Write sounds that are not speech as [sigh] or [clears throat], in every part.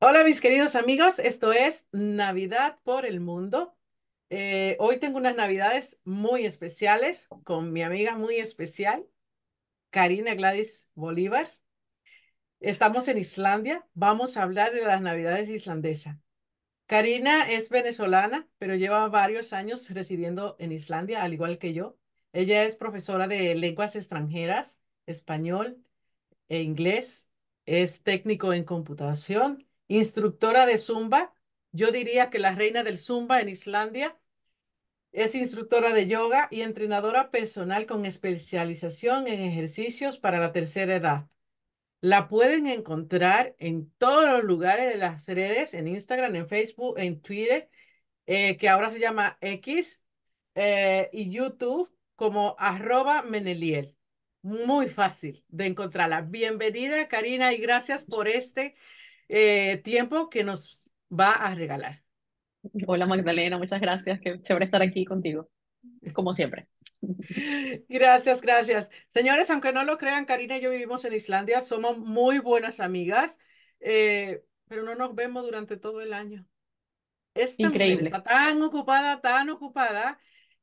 Hola mis queridos amigos, esto es Navidad por el Mundo. Eh, hoy tengo unas navidades muy especiales con mi amiga muy especial, Karina Gladys Bolívar. Estamos en Islandia, vamos a hablar de las navidades islandesas. Karina es venezolana, pero lleva varios años residiendo en Islandia, al igual que yo. Ella es profesora de lenguas extranjeras, español e inglés es técnico en computación, instructora de Zumba. Yo diría que la reina del Zumba en Islandia. Es instructora de yoga y entrenadora personal con especialización en ejercicios para la tercera edad. La pueden encontrar en todos los lugares de las redes, en Instagram, en Facebook, en Twitter, eh, que ahora se llama X, eh, y YouTube como arroba Meneliel muy fácil de encontrarla. Bienvenida, Karina, y gracias por este eh, tiempo que nos va a regalar. Hola, Magdalena, muchas gracias. Qué chévere estar aquí contigo, como siempre. Gracias, gracias. Señores, aunque no lo crean, Karina y yo vivimos en Islandia, somos muy buenas amigas, eh, pero no nos vemos durante todo el año. Es Increíble. está tan ocupada, tan ocupada,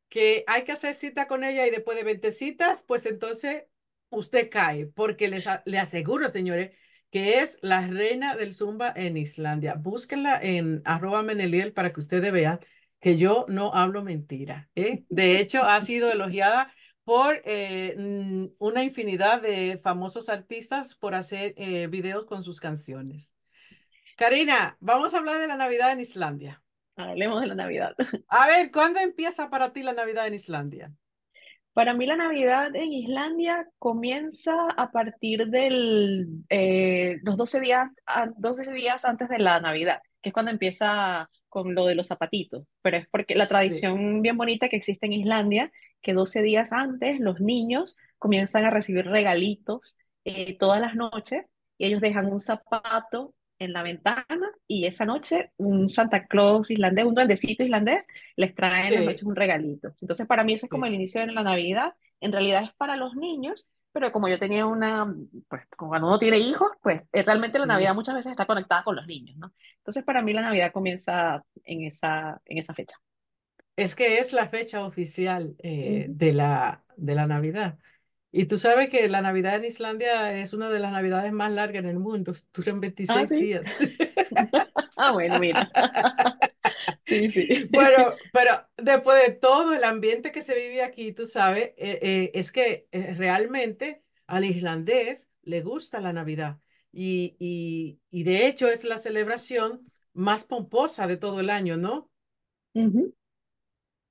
que hay que hacer cita con ella y después de 20 citas, pues entonces usted cae, porque le aseguro, señores, que es la reina del zumba en Islandia. Búsquenla en arroba meneliel para que ustedes vean que yo no hablo mentira. ¿eh? De hecho, ha sido elogiada por eh, una infinidad de famosos artistas por hacer eh, videos con sus canciones. Karina, vamos a hablar de la Navidad en Islandia. Hablemos de la Navidad. A ver, ¿cuándo empieza para ti la Navidad en Islandia? Para mí la Navidad en Islandia comienza a partir de eh, los 12 días, 12 ah, días antes de la Navidad, que es cuando empieza con lo de los zapatitos, pero es porque la tradición bien bonita que existe en Islandia, que 12 días antes los niños comienzan a recibir regalitos eh, todas las noches y ellos dejan un zapato en la ventana y esa noche un Santa Claus islandés, un duendecito islandés, les trae en un regalito. Entonces para mí ese es como el inicio de la Navidad. En realidad es para los niños, pero como yo tenía una, pues cuando uno tiene hijos, pues eh, realmente la Navidad muchas veces está conectada con los niños, ¿no? Entonces para mí la Navidad comienza en esa, en esa fecha. Es que es la fecha oficial eh, de, la, de la Navidad. Y tú sabes que la Navidad en Islandia es una de las Navidades más largas en el mundo, [laughs] duran 26 ah, días. [laughs] ah, bueno, mira. [laughs] sí, sí. Bueno, pero después de todo el ambiente que se vive aquí, tú sabes, eh, eh, es que eh, realmente al islandés le gusta la Navidad y, y, de hecho es la celebración más pomposa de todo el año, ¿no?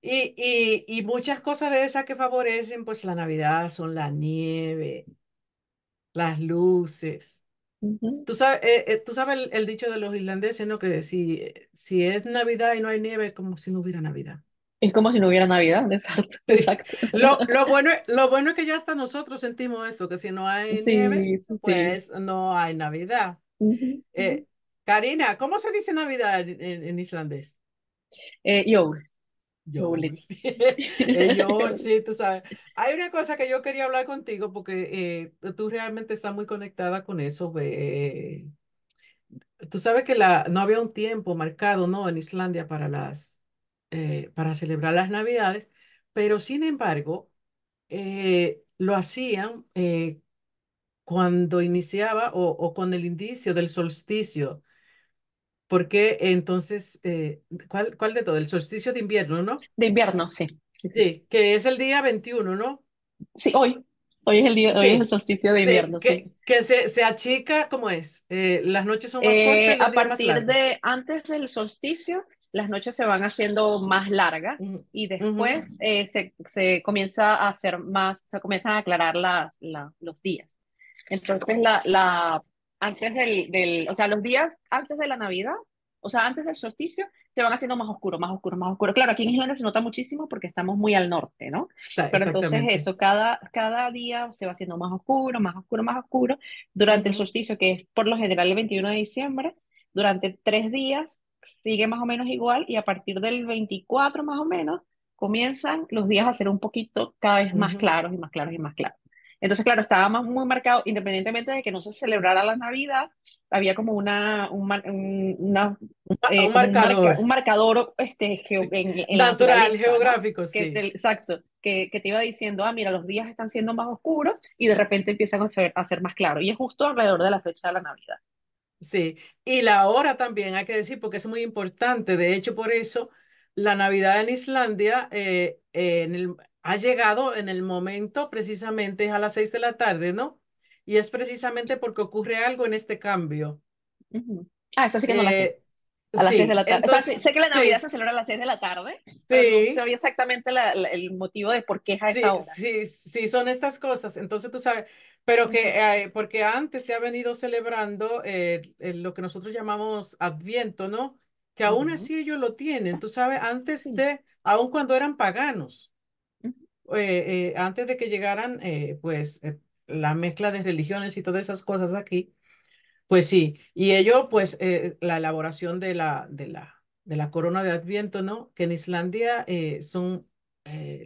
Y, y, y, muchas cosas de esas que favorecen pues la Navidad son la nieve, las luces. Eh, eh, tú sabes, tú sabes el, dicho de los islandeses, ¿no? Que si, eh, si es Navidad y no hay nieve, es como si no hubiera Navidad. Es como si no hubiera Navidad, [laughs] exacto. Lo, lo, bueno, lo bueno es que ya hasta nosotros sentimos eso, que si no hay nieve, pues no hay Navidad. Karina, ¿cómo se dice Navidad en, islandés? Eh, yo, [laughs] eh, yo, [laughs] sí, tú sabes. Hay una cosa que yo quería hablar contigo porque eh, tú realmente estás muy conectada con eso. Eh, tú sabes que la, no había un tiempo marcado, ¿no? En Islandia para las, para celebrar las Navidades, pero sin embargo, lo hacían cuando iniciaba o, o con el indicio del solsticio porque entonces, eh, ¿cuál, ¿cuál de todo? El solsticio de invierno, ¿no? De invierno, sí. Sí, que es el día 21, ¿no? Sí, hoy. Hoy es el día, hoy es el solsticio de invierno. Sí, que, se, se, achica, ¿cómo es? Eh, las noches son más eh, cortas. a partir de antes del solsticio, las noches se van haciendo más largas y después se, se, comienza a hacer más, se comienzan a aclarar las, la, los días. Entonces la, la, antes del, del, o sea, los días antes de la Navidad, o sea, antes del solsticio, se van haciendo más oscuro, más oscuro, más oscuro. Claro, aquí en Islandia se nota muchísimo porque estamos muy al norte, ¿no? Pero entonces eso, cada, cada día se va haciendo más oscuro, más oscuro, más oscuro. Durante el solsticio, que es por lo general el 21 de diciembre, durante tres días sigue más o menos igual y a partir del 24 más o menos comienzan los días a ser un poquito cada vez más claros y más claros y más claros. Entonces, claro, estaba más, muy marcado, independientemente de que no se celebrara la Navidad, había como una, un, una, ah, eh, un marcador, un marcador este, natural, geográfico, sí. Que te, exacto, que, que, te iba diciendo, ah, mira, los días están siendo más oscuros y de repente empiezan a ser, a ser más claros. Y es justo alrededor de la fecha de la Navidad. Sí, y la hora también hay que decir, porque es muy importante. De hecho, por eso la Navidad en Islandia, eh, en el, ha llegado en el momento, precisamente a las seis de la tarde, ¿no? Y es precisamente porque ocurre algo en este cambio. Ah, eso sí que no eh, A las de la tarde. sé que la Navidad se celebra a las seis de la tarde, sí. no exactamente el motivo de por qué es a hora. Sí, sí, son estas cosas. Entonces tú sabes, pero que eh, porque antes se ha venido celebrando eh, lo que nosotros llamamos Adviento, ¿no? Que aún así ellos lo tienen, tú sabes, antes de, aún cuando eran paganos. Eh, eh, antes de que llegaran, eh, pues, la mezcla de religiones y todas esas cosas aquí, pues sí, y ello, pues, la elaboración de la, de, la, de la corona de Adviento, ¿no? Que en Islandia son,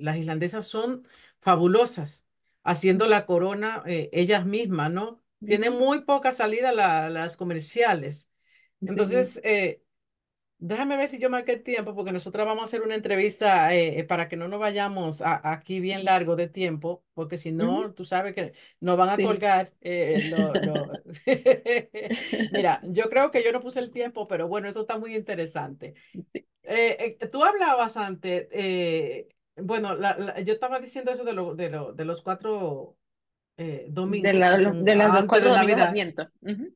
las islandesas son fabulosas haciendo la corona ellas mismas, ¿no? tiene muy poca salida las comerciales. Entonces, eh, Déjame ver si yo marqué el tiempo, porque nosotros vamos a hacer una entrevista eh, eh, para que no nos vayamos aquí bien largo de tiempo, porque si no, tú sabes que nos van a colgar. Eh, [laughs] [laughs] Mira, yo creo que yo no puse el tiempo, pero bueno, esto está muy interesante. tú hablabas antes, bueno, yo estaba diciendo eso de, lo, de, de los cuatro eh, domingo. Pues, de, la, de, Navidad,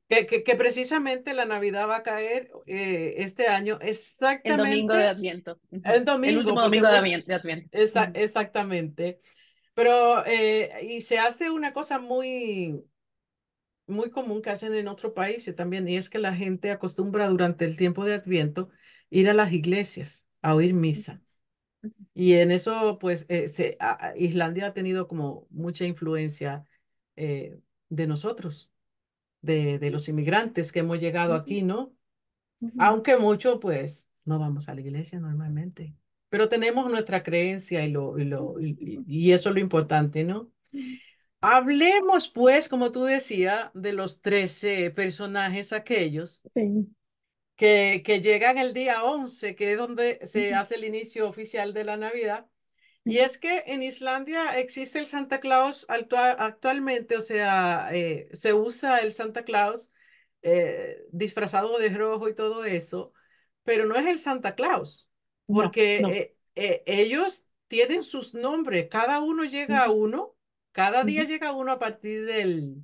que, que, precisamente la Navidad va a caer eh, este año exactamente. El domingo de Adviento. El domingo. último domingo de Adviento. Exactamente. Pero, eh, y se hace una cosa muy, muy común que hacen en otro país también, y es que la gente acostumbra durante el tiempo de Adviento ir a las iglesias a oír misa. Y en eso, pues, eh, Islandia ha tenido como mucha influencia eh, de nosotros, de, los inmigrantes que hemos llegado aquí, ¿no? Aunque mucho, pues, no vamos a la iglesia normalmente, pero tenemos nuestra creencia y, lo, y, lo, y, eso es lo importante, ¿no? Hablemos, pues, como tú decías, de los 13 personajes aquellos sí que, llegan el día 11, que es donde se hace el inicio oficial de la Navidad. Y es que en Islandia existe el Santa Claus actualmente, o sea, eh, se usa el Santa Claus eh, disfrazado de rojo y todo eso, pero no es el Santa Claus, porque eh, ellos tienen sus nombres, cada uno llega a uno, cada día llega uno a partir del,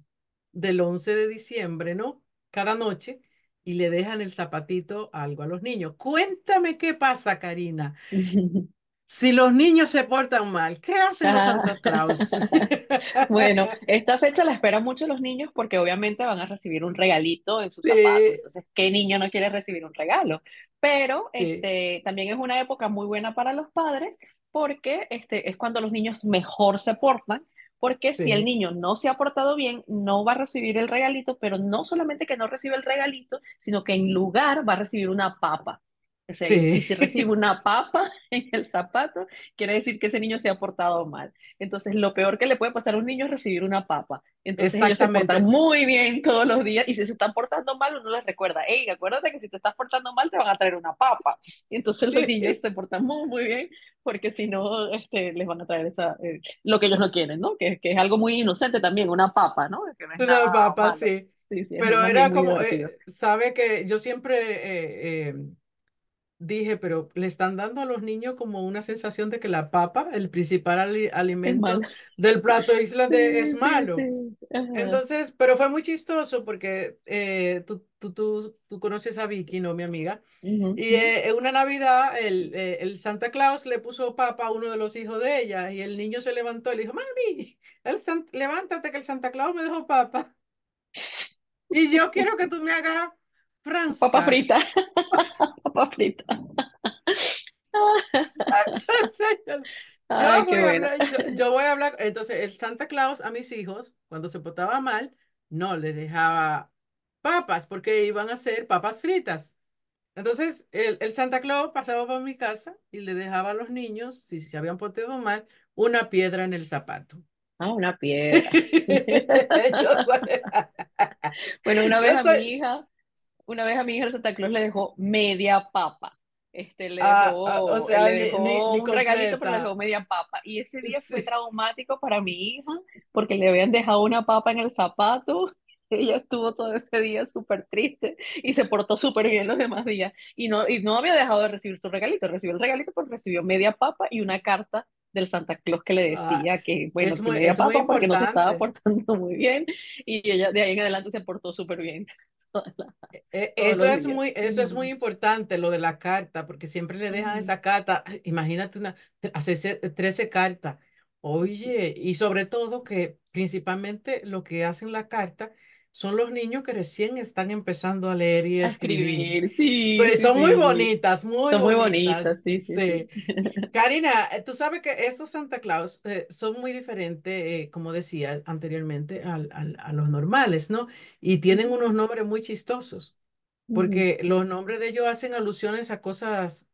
del 11 de diciembre, ¿no? Cada noche y le dejan el zapatito algo a los niños. Cuéntame qué pasa, Karina. [laughs] Si los niños se portan mal, ¿qué hacen los ah. Santa Claus? [laughs] bueno, esta fecha la esperan mucho los niños porque obviamente van a recibir un regalito en sus Entonces, ¿qué niño no quiere recibir un regalo? Pero este, también es una época muy buena para los padres porque este, es cuando los niños mejor se portan porque si el niño no se ha portado bien, no va a recibir el regalito, pero no solamente que no recibe el regalito, sino que en lugar va a recibir una papa si recibe una papa [laughs] en el zapato, quiere decir que ese niño se ha portado mal. Entonces, lo peor que le puede pasar a un niño es recibir una papa. Entonces, ellos se portan muy bien todos los días y si se están portando mal, uno les recuerda, hey, acuérdate que si te estás portando mal, te van a traer una papa. Y [laughs] entonces los niños se portan muy, muy bien porque si no, este, les van a traer esa, eh, lo que ellos no quieren, ¿no? Que, que, es algo muy inocente también, una papa, ¿no? una papa, sí. Sí, sí, Pero era como, eh, sabe que yo siempre eh, dije, pero le están dando a los niños como una sensación de que la papa, el principal alimento del plato [laughs] islandés, es malo. Entonces, pero fue muy chistoso porque eh, tú, tú, tú, conoces a Vicky, ¿no? Mi amiga. Y eh, en una Navidad, el, eh, el, Santa Claus le puso papa a uno de los hijos de ella y el niño se levantó y le dijo, mami, levántate que el Santa Claus me dejó papa. Y yo quiero que tú me hagas [laughs] Papa frita. Papa [laughs] frita. yo, voy a hablar, entonces el Santa Claus a mis hijos, cuando se potaba mal, no les dejaba papas porque iban a ser papas fritas. Entonces el, Santa Claus pasaba por mi casa y le dejaba a los niños, si se habían portado mal, una piedra en el zapato. Ah, una [laughs] piedra. bueno, una vez a mi hija una vez a mi hija el Santa Claus le dejó media papa. Este, le dejó, un regalito, pero le dejó media papa. Y ese día fue traumático para mi hija porque le habían dejado una papa en el zapato. [laughs] Ella estuvo todo ese día súper triste y se portó súper bien los demás días. Y no, y no había dejado de recibir su regalito. Recibió el regalito, porque recibió media papa y una carta del Santa Claus que le ah, decía que, bueno, que media papa porque no se estaba portando [laughs] muy bien. Y ella de ahí en adelante se portó súper bien. [laughs] E-, e, eso es, muy, eso es muy importante, lo de la carta, porque siempre le dejan esa carta. Ah, imagínate una, hace 13 eh, cartas. Oye, y sobre todo que principalmente lo que hacen la carta son los niños que recién están empezando a leer y a escribir. Sí, Pero son muy bonitas, muy bonitas. Son muy bonitas, sí, sí, Karina, eh, tú sabes que estos Santa Claus eh, son muy diferentes, eh, como decía anteriormente, al, a los normales, ¿no? Y tienen unos nombres muy chistosos, porque los nombres de ellos hacen alusiones a cosas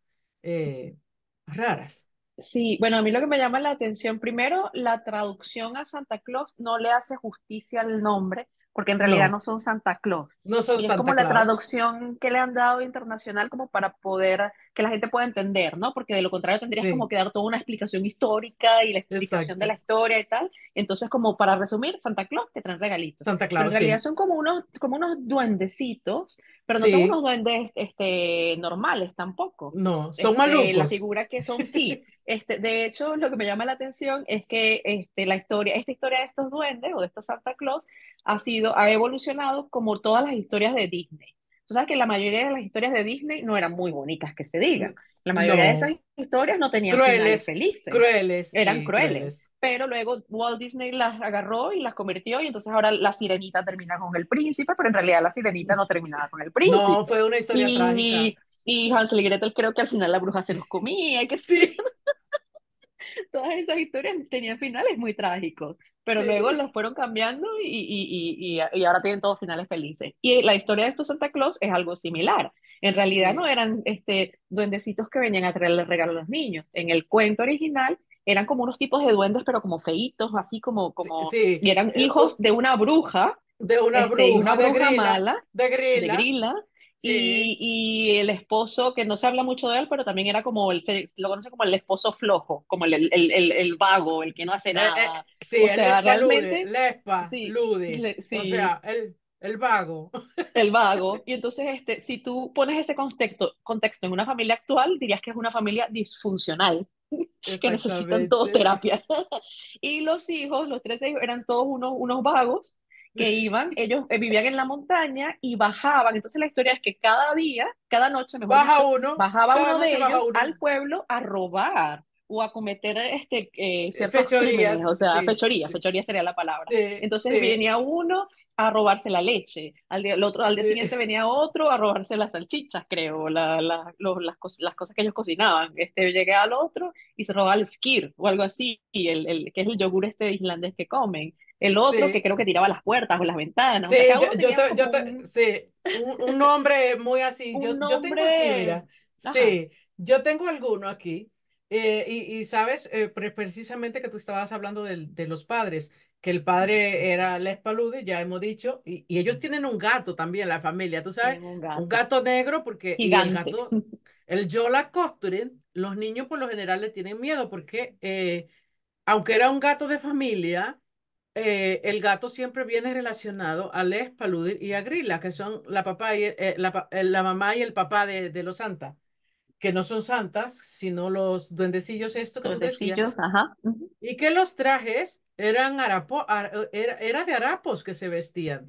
raras. Sí, bueno, a mí lo que me llama la atención, primero, la traducción a Santa Claus no le hace justicia al nombre porque en realidad no, son Santa Claus. No son Santa Claus. es como la traducción que le han dado internacional como para poder, que la gente pueda entender, ¿no? Porque de lo contrario tendrías como que dar toda una explicación histórica y la explicación de la historia y tal. Entonces, como para resumir, Santa Claus te trae regalitos. Santa Claus, En realidad son como unos, como unos duendecitos, pero no son unos duendes este, normales tampoco. No, son este, malucos. La figura que son, sí. [laughs] Este, de hecho, lo que me llama la atención es que este, la historia, esta historia de estos duendes o de estos Santa Claus ha sido, ha evolucionado como todas las historias de Disney. Tú sabes que la mayoría de las historias de Disney no eran muy bonitas, que se digan. La mayoría de esas historias no tenían finales felices. Crueles. Eran crueles. Pero luego Walt Disney las agarró y las convirtió y entonces ahora la sirenita termina con el príncipe, pero en realidad la sirenita no terminaba con el príncipe. No, fue una historia trágica. Y, y Hansel y Gretel creo que al final la bruja se los comía, que sí. [laughs] Todas esas historias tenían finales muy trágicos pero luego los fueron cambiando y, y, y, y, ahora tienen todos finales felices. Y la historia de estos Santa Claus es algo similar. En realidad no eran este, duendecitos que venían a traerle regalo a los niños. En el cuento original eran como unos tipos de duendes, pero como feitos, así como... como Y eran eh, hijos de una bruja. De una bruja, este, una bruja de mala. De De grila y, el esposo, que no se habla mucho de él, pero también era como, el, se lo conoce como el esposo flojo, como el, el, el, el vago, el que no hace eh, eh, nada. sí, o sea, realmente... Lespa, sí, lude. O sea, el, el vago. El vago. [laughs] Y entonces, este, si tú pones ese contexto, contexto en una familia actual, dirías que es una familia disfuncional, [laughs] que necesitan todos terapia. [laughs] y los hijos, los tres hijos, eran todos unos, unos vagos que iban, ellos eh, vivían en la montaña y bajaban. Entonces la historia es que cada día, cada noche, Baja uno, bajaba uno de ellos al pueblo a robar o a cometer este, eh, eh ciertos fechorías, crímenes, o sea, sí, fechorías, fechoría sería la palabra. Entonces venía uno a robarse la leche, al día, el otro, al día siguiente venía otro a robarse las salchichas, creo, las, cosas que ellos cocinaban. Este, llegué al otro y se robaba el skir o algo así, el, que es el yogur este islandés que comen el otro que creo que tiraba las puertas o las ventanas. Sí, un... hombre nombre muy así. yo, yo tengo aquí, Sí, yo tengo alguno aquí. Eh, y, sabes, eh, precisamente que tú estabas hablando de, los padres, que el padre era Les Paludi, ya hemos dicho, y, ellos tienen un gato también, la familia, tú sabes, un gato. negro, porque el gato, [laughs] el Yola Costurin, los niños por lo general le tienen miedo, porque eh, aunque era un gato de familia, eh, el gato siempre viene relacionado a Les, Paludir y a Grila, que son la, papá y, eh, eh, la, mamá y el papá de, los santas, que no son santas, sino los duendecillos, esto que tú decías. Y que los trajes eran arapo, era, de harapos que se vestían,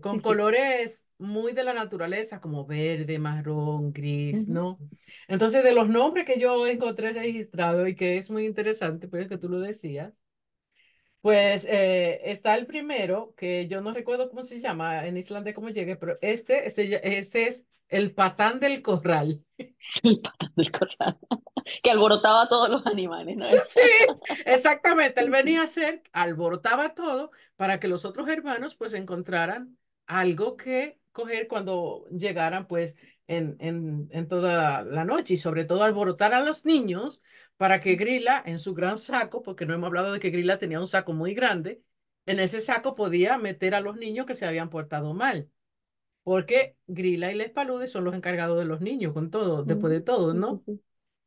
con colores muy de la naturaleza, como verde, marrón, gris, ¿no? Entonces, de los nombres que yo encontré registrado y que es muy interesante, pero pues, que tú lo decías, pues eh, está el primero, que yo no recuerdo cómo se llama en Islandia, cómo llegue, pero este, ese, es el patán del corral. [laughs] El patán del corral, [laughs] que alborotaba a todos los animales, ¿no? Sí, [laughs] exactamente, él venía a hacer, alborotaba todo para que los otros hermanos pues encontraran algo que coger cuando llegaran pues en, en, en toda la noche y sobre todo alborotar a los niños para que Grila, en su gran saco, porque no hemos hablado de que Grila tenía un saco muy grande, en ese saco podía meter a los niños que se habían portado mal. Porque Grila y Les Paludes son los encargados de los niños, con todo, después de todo, ¿no?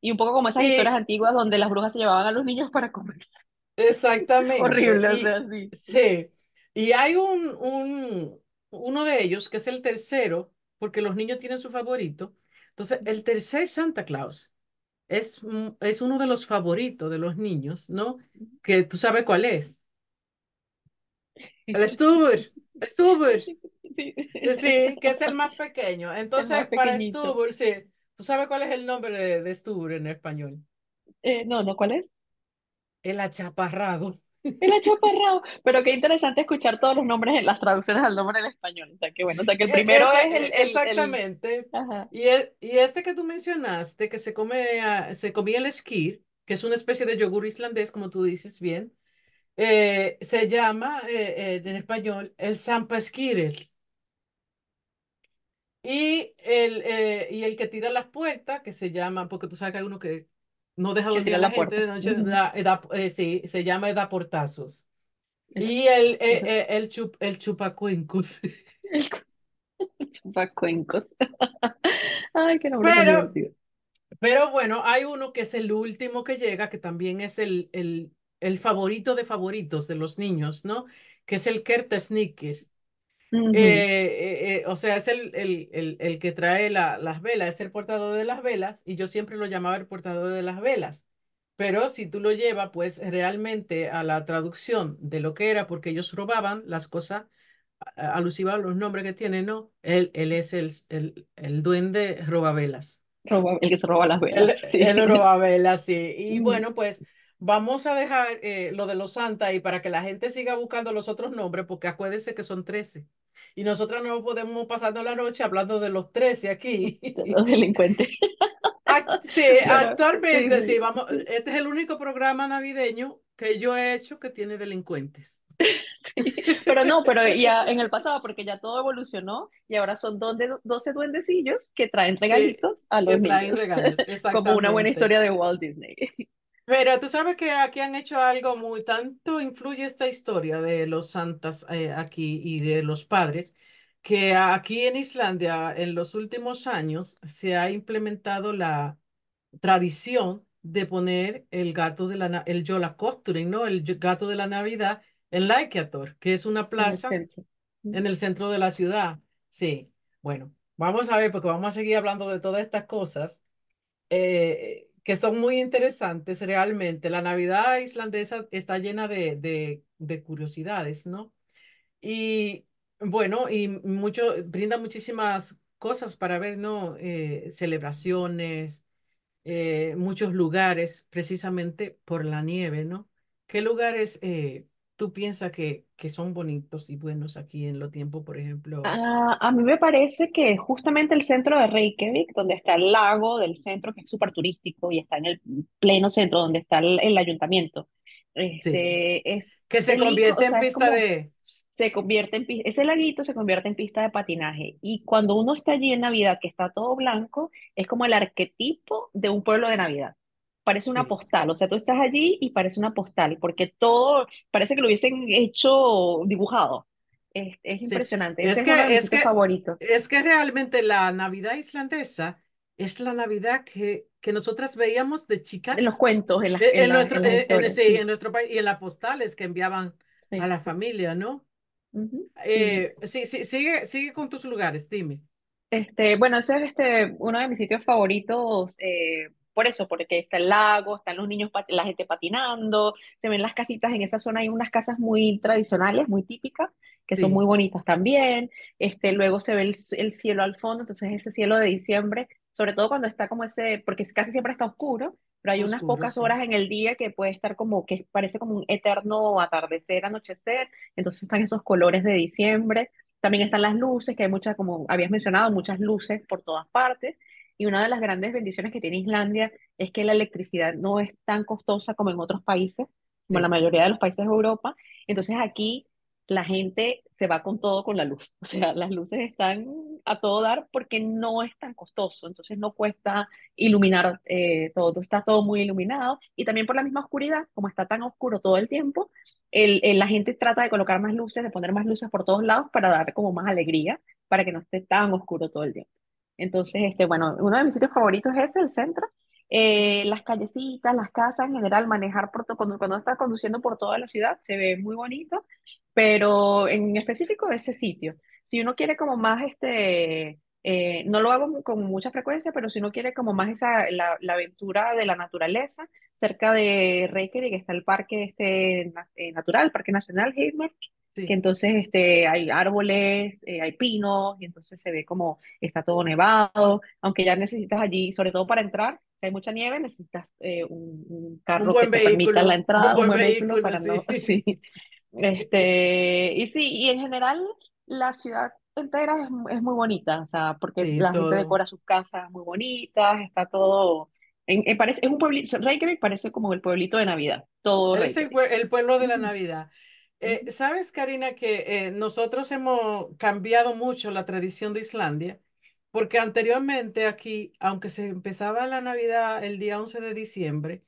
Y un poco como esas eh historias antiguas donde las brujas se llevaban a los niños para comerse. [laughs] Exactamente. Horrible, o sea, sí. Sí. Y hay un, un, uno de ellos, que es el tercero, porque los niños tienen su favorito. Entonces, el tercer Santa Claus es, uno de los favoritos de los niños, ¿no? Que tú sabes cuál es. El [laughs] Stuber. el Stuber. Eh, sí. que es el más [laughs] pequeño. Entonces, para Stuber, sí. ¿Tú sabes cuál es el nombre de, Stuber en español? Eh, no, no, ¿cuál es? El achaparrado. El achaparrado. Pero qué interesante escuchar todos los nombres en las traducciones al nombre en español. O sea, que bueno, o sea, que el e, primero es el... exactamente. Y, e, y este que tú mencionaste, que se, come, se comía el esquir, que es una especie de yogur islandés, como tú dices bien, eh, se llama eh, eh, en español el sampa Y el, y el que tira las puertas, que se llama, porque tú sabes que hay uno que no deja dormir a la, gente de noche, eh, eh, sí, se llama portazos Y el, eh, eh el, el chupacuencos. [laughs] El chupacuencos. [laughs] Ay, qué nombre pero, bueno, hay uno que es el último que llega, que también es el, el, el favorito de favoritos de los niños, ¿no? Que es el Kurt Sneaker. Eh, eh, eh, o sea, es el, el, el, que trae la, las velas, es el portador de las velas, y yo siempre lo llamaba el portador de las velas. Pero si tú lo llevas, pues realmente a la traducción de lo que era, porque ellos robaban las cosas alusiva a los nombres que tienen, ¿no? Él, él es el, duende roba el que se roba las velas. El, [laughs] roba velas, sí. Y bueno, pues Vamos a dejar eh, lo de los santas y para que la gente siga buscando los otros nombres, porque acuérdense que son 13. Y nosotras no podemos pasar la noche hablando de los 13 aquí. [laughs] los delincuentes. [laughs] sí, [laughs] actualmente, sí, vamos. Este es el único programa navideño que yo he hecho que tiene delincuentes. Sí, pero no, pero ya en el pasado, porque ya todo evolucionó y ahora son 12 duendecillos que traen regalitos a los niños. como una buena historia de Walt Disney. Pero tú sabes que aquí han hecho algo muy, tanto influye esta historia de los santas eh, aquí y de los padres, que aquí en Islandia en los últimos años se ha implementado la tradición de poner el gato de la, el Yola ¿no? El gato de la Navidad en Laikiator, que es una plaza en el, centro de la ciudad. Sí, bueno, vamos a ver, porque vamos a seguir hablando de todas estas cosas. Eh, que son muy interesantes realmente. La Navidad islandesa está llena de, curiosidades, ¿no? Y bueno, y mucho, brinda muchísimas cosas para ver, ¿no? Eh, celebraciones, eh, muchos lugares, precisamente por la nieve, ¿no? ¿Qué lugares eh, tú piensas que, son bonitos y buenos aquí en lo tiempo por ejemplo? Ah, a mí me parece que justamente el centro de Reykjavik, donde está el lago del centro, que es súper turístico y está en el pleno centro, donde está el, ayuntamiento. Este, es que se convierte en pista de... Se convierte en ese laguito se convierte en pista de patinaje. Y cuando uno está allí en Navidad, que está todo blanco, es como el arquetipo de un pueblo de Navidad parece una postal, o sea, tú estás allí y parece una postal, porque todo parece que lo hubiesen hecho dibujado. Es, es impresionante. Es, que, es, que, es que realmente la Navidad islandesa es la Navidad que, que nosotras veíamos de chicas. En los cuentos, en, nuestro, en, nuestro país y en las postales que enviaban a la familia, ¿no? Eh, sí sí, sigue, sigue con tus lugares, dime. Este, bueno, ese es este, uno de mis sitios favoritos eh, por eso, porque está el lago, están los niños, la gente patinando, se ven las casitas, en esa zona hay unas casas muy tradicionales, muy típicas, que son muy bonitas también, este, luego se ve el, cielo al fondo, entonces ese cielo de diciembre, sobre todo cuando está como ese, porque casi siempre está oscuro, pero hay unas pocas horas en el día que puede estar como, que parece como un eterno atardecer, anochecer, entonces están esos colores de diciembre, también están las luces, que hay muchas, como habías mencionado, muchas luces por todas partes, y una de las grandes bendiciones que tiene Islandia es que la electricidad no es tan costosa como en otros países, como la mayoría de los países de Europa. Entonces aquí la gente se va con todo con la luz. [laughs] O sea, las luces están a todo dar porque no es tan costoso. Entonces no cuesta iluminar eh, todo, está todo muy iluminado. Y también por la misma oscuridad, como está tan oscuro todo el tiempo, la gente trata de colocar más luces, de poner más luces por todos lados para dar como más alegría, para que no esté tan oscuro todo el tiempo. Entonces, este, bueno, uno de mis sitios favoritos es el centro. Eh, las callecitas, las casas en general, manejar por cuando, cuando estás conduciendo por toda la ciudad se ve muy bonito, pero en específico ese sitio. Si uno quiere como más este, eh, no lo hago con mucha frecuencia, pero si uno quiere como más esa, la, aventura de la naturaleza, cerca de Reykjavik está el parque este, eh, natural, Parque Nacional Heidmark, que entonces este, hay árboles, eh, hay pinos, y entonces se ve como está todo nevado, aunque ya necesitas allí, sobre todo para entrar, si hay mucha nieve, necesitas un, carro que te permita la entrada, un buen, vehículo, para [laughs] [laughs] Este, y sí, y en general la ciudad entera es, muy bonita, o sea, porque la gente decora sus casas muy bonitas, está todo... parece, es un pueblito, Reykjavik parece como el pueblito de Navidad, todo Es el, pueblo de la Navidad. Eh, Sabes, Karina, que eh, nosotros hemos cambiado mucho la tradición de Islandia, porque anteriormente aquí, aunque se empezaba la Navidad el día 11 de diciembre,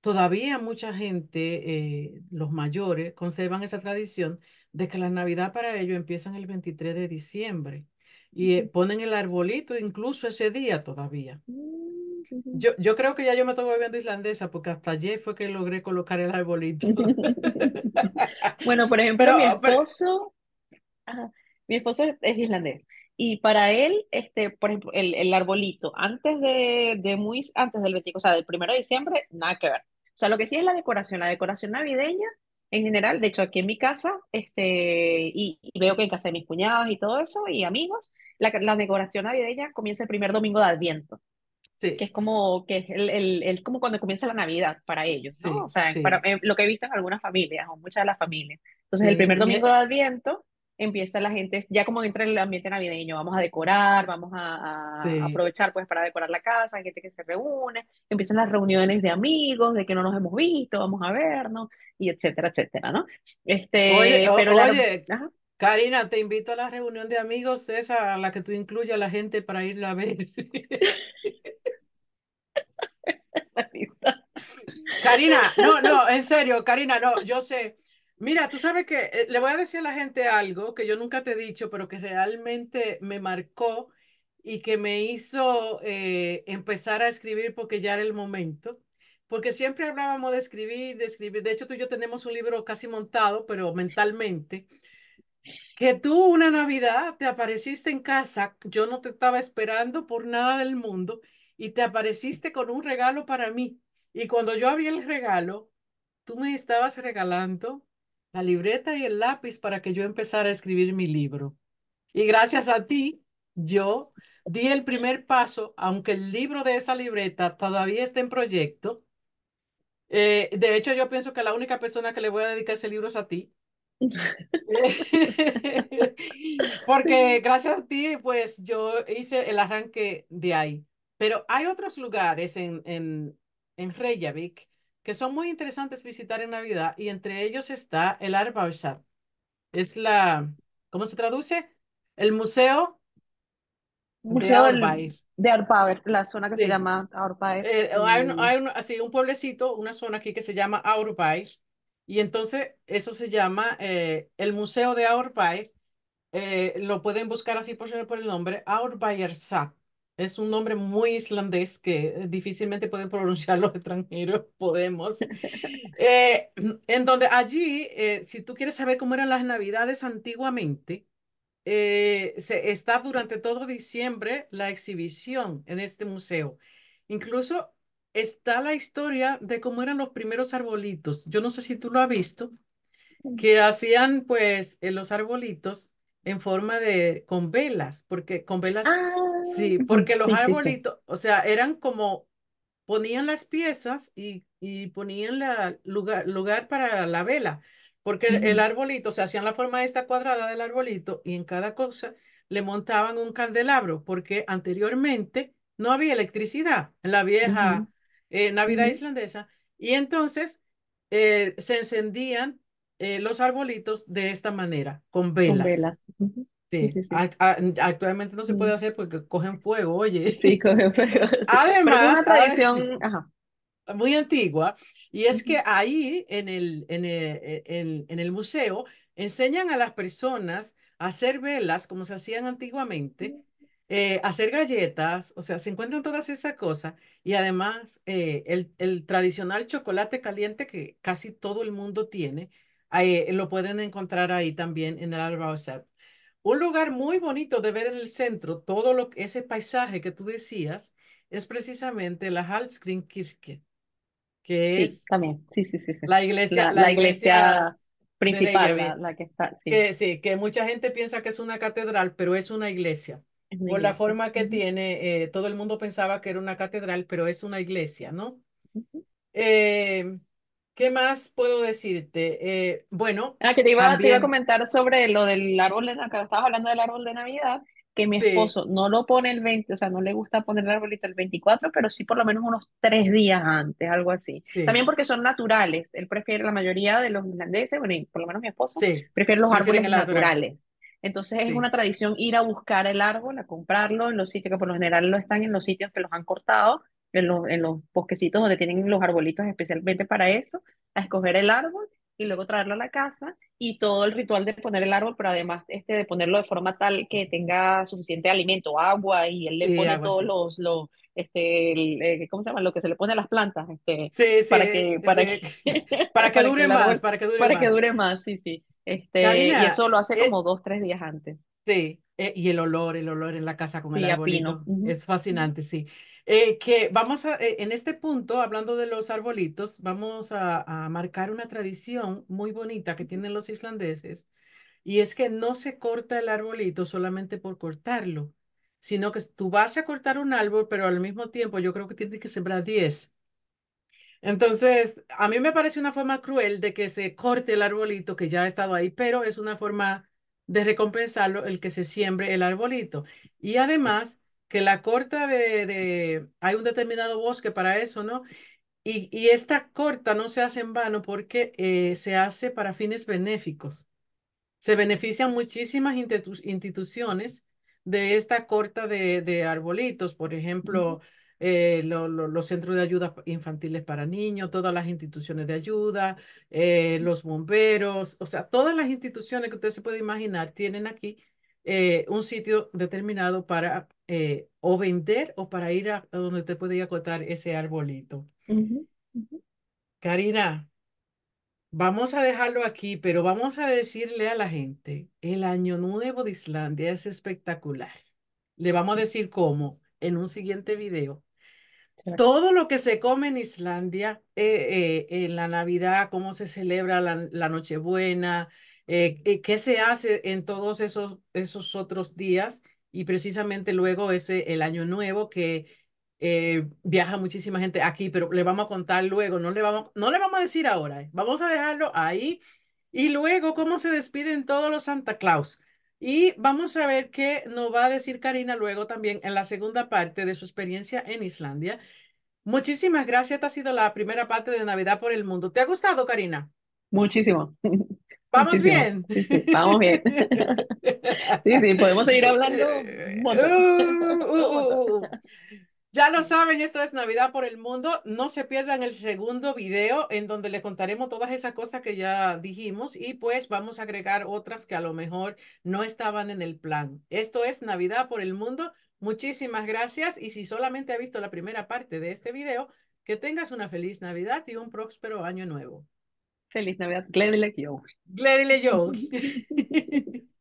todavía mucha gente, eh, los mayores, conservan esa tradición de que la Navidad para ellos empiezan el 23 de diciembre y eh, ponen el arbolito incluso ese día todavía. Mm, yo, yo creo que ya yo me estoy volviendo islandesa porque hasta ayer fue que logré colocar el arbolito. [laughs] bueno, por [laughs] ejemplo, ah, mi esposo, mi esposo es, islandés y para él, este, por ejemplo, el, el arbolito antes de, de, antes del 20, o sea, del 1 de diciembre, nada que ver. O sea, lo que sí es la decoración, la decoración navideña en general, de hecho aquí en mi casa, este, y, veo que en casa de mis cuñados y todo eso, y amigos, la, decoración navideña comienza el primer domingo de Adviento. Sí. Que es como, que el, como cuando comienza la Navidad para ellos, ¿no? o sea, para, eh, lo que he visto en algunas familias, o muchas de las familias. Entonces, el primer domingo de Adviento empieza la gente, ya como entra el ambiente navideño, vamos a decorar, vamos a, aprovechar pues para decorar la casa, hay gente que se reúne, empiezan las reuniones de amigos, de que no nos hemos visto, vamos a vernos, y etcétera, etcétera, ¿no? Este, oye, Karina, te invito a la reunión de amigos, esa a la que tú incluyes a la gente para irla a ver. [laughs] Karina, no, no, en serio, Karina, no, yo sé Mira, tú sabes que eh, le voy a decir a la gente algo que yo nunca te he dicho, pero que realmente me marcó y que me hizo eh, empezar a escribir porque ya era el momento. Porque siempre hablábamos de escribir, de escribir. De hecho, tú y yo tenemos un libro casi montado, pero mentalmente. Que tú una Navidad te apareciste en casa, yo no te estaba esperando por nada del mundo, y te apareciste con un regalo para mí. Y cuando yo abrí el regalo, tú me estabas regalando la libreta y el lápiz para que yo empezara a escribir mi libro. Y gracias a ti, yo di el primer paso, aunque el libro de esa libreta todavía está en proyecto. Eh, de hecho, yo pienso que la única persona que le voy a dedicar ese libro es a ti. [laughs] [laughs] Porque gracias a ti, pues yo hice el arranque de ahí. Pero hay otros lugares en, en, en Reykjavik que son muy interesantes visitar en Navidad y entre ellos está el Arbarsat. Es la, ¿cómo se traduce? El Museo, Museo de, país de Arpaver, la zona que se llama Arpaer. Eh, hay, un, así, un pueblecito, una zona aquí que se llama Arpaer y entonces eso se llama eh, el Museo de Arpaer. Eh, lo pueden buscar así por, por el nombre, Arbayersat. Es un nombre muy islandés que difícilmente pueden [laughs] pronunciar los extranjeros, podemos. Eh, [clears throat] en donde allí, eh, si tú quieres saber cómo eran las navidades antiguamente, eh, está durante todo diciembre la exhibición en este museo. Incluso está la historia de cómo eran los primeros arbolitos. Yo no sé si tú lo has visto, que hacían pues los arbolitos en forma de, con velas, porque con velas... Ah, Sí, [laughs] porque los arbolitos, o sea, eran como, ponían las piezas y, ponían la lugar, para la vela, porque el, arbolito, se se hacían la forma de esta cuadrada del arbolito y en cada cosa le montaban un candelabro, porque anteriormente no había electricidad en la vieja eh, Navidad islandesa, y entonces eh, se encendían eh, los arbolitos de esta manera, con velas. velas. Sí. actualmente no se puede mm. hacer porque cogen fuego, oye. Sí, [laughs] cogen fuego. Además, [laughs] es una tradición muy antigua y es que ahí en el, en el, en, el museo enseñan a las personas a hacer velas como se hacían antiguamente, mm. eh, hacer galletas, o sea, se encuentran todas esas cosas y además eh, el, el, tradicional chocolate caliente que casi todo el mundo tiene, eh, lo pueden encontrar ahí también en el Set. Un lugar muy bonito de ver en el centro, todo lo, ese paisaje que tú decías, es precisamente la Hallskringkirche, que es también. Sí, sí, sí, La iglesia, la, iglesia, principal, la, que está. Sí. Que, mucha gente piensa que es una catedral, pero es una iglesia. Por la forma que tiene, eh, todo el mundo pensaba que era una catedral, pero es una iglesia, ¿no? ¿Qué más puedo decirte? Eh, bueno. Ah, que te iba, te iba, a comentar sobre lo del árbol de Navidad. hablando del árbol de Navidad, que mi esposo no lo pone el 20, o sea, no le gusta poner el arbolito el 24, pero sí por lo menos unos tres días antes, algo así. También porque son naturales. Él prefiere, la mayoría de los irlandeses, bueno, por lo menos mi esposo, prefiere los árboles naturales. Entonces es una tradición ir a buscar el árbol, a comprarlo en los sitios que por lo general lo están en los sitios que los han cortado en los, en los bosquecitos donde tienen los arbolitos especialmente para eso, a escoger el árbol y luego traerlo a la casa y todo el ritual de poner el árbol, pero además este, de ponerlo de forma tal que tenga suficiente alimento, agua y él le pone todos los, los este, eh, ¿cómo se llama? Lo que se le pone a las plantas, este, para que, [laughs] para que, [laughs] para que dure más, para que dure más. sí, sí. Este, y eso lo hace eh como dos, tres días antes. Sí, eh, y el olor, el olor en la casa con el arbolito, es fascinante, sí. Eh, que vamos a, eh, en este punto, hablando de los arbolitos, vamos a, marcar una tradición muy bonita que tienen los islandeses, y es que no se corta el arbolito solamente por cortarlo, sino que tú vas a cortar un árbol, pero al mismo tiempo yo creo que tienes que sembrar 10. Entonces, a mí me parece una forma cruel de que se corte el arbolito que ya ha estado ahí, pero es una forma de recompensarlo el que se siembre el arbolito. Y además, que la corta de, hay un determinado bosque para eso, ¿no? Y, esta corta no se hace en vano porque eh, se hace para fines benéficos. Se benefician muchísimas instituciones de esta corta de, de arbolitos, por ejemplo, eh, los centros de ayuda infantiles para niños, todas las instituciones de ayuda, eh, los bomberos, o sea, todas las instituciones que usted se puede imaginar tienen aquí un sitio determinado para eh, o vender o para ir a, donde te podría acotar ese arbolito. Karina, vamos a dejarlo aquí, pero vamos a decirle a la gente, el año nuevo de Islandia es espectacular. Le vamos a decir cómo en un siguiente video. Todo lo que se come en Islandia, eh, eh, en la Navidad, cómo se celebra la, Nochebuena, qué se hace en todos esos, esos otros días, y precisamente luego es el año nuevo que eh, viaja muchísima gente aquí, pero le vamos a contar luego, no le vamos, no le vamos a decir ahora, ¿eh? vamos a dejarlo ahí y luego cómo se despiden todos los Santa Claus. Y vamos a ver qué nos va a decir Karina luego también en la segunda parte de su experiencia en Islandia. Muchísimas gracias. ha sido la primera parte de Navidad por el Mundo. ¿Te ha gustado, Karina? Muchísimo. [laughs] Vamos bien. vamos [laughs] bien. sí, sí, podemos seguir hablando. Uh, uh, uh, ya lo saben, esto es Navidad por el Mundo. No se pierdan el segundo video en donde le contaremos todas esas cosas que ya dijimos y pues vamos a agregar otras que a lo mejor no estaban en el plan. Esto es Navidad por el Mundo. Muchísimas gracias y si solamente ha visto la primera parte de este video, que tengas una feliz Navidad y un próspero año nuevo. Feliz Navidad, Gladile yo! Gladile Joe. [laughs]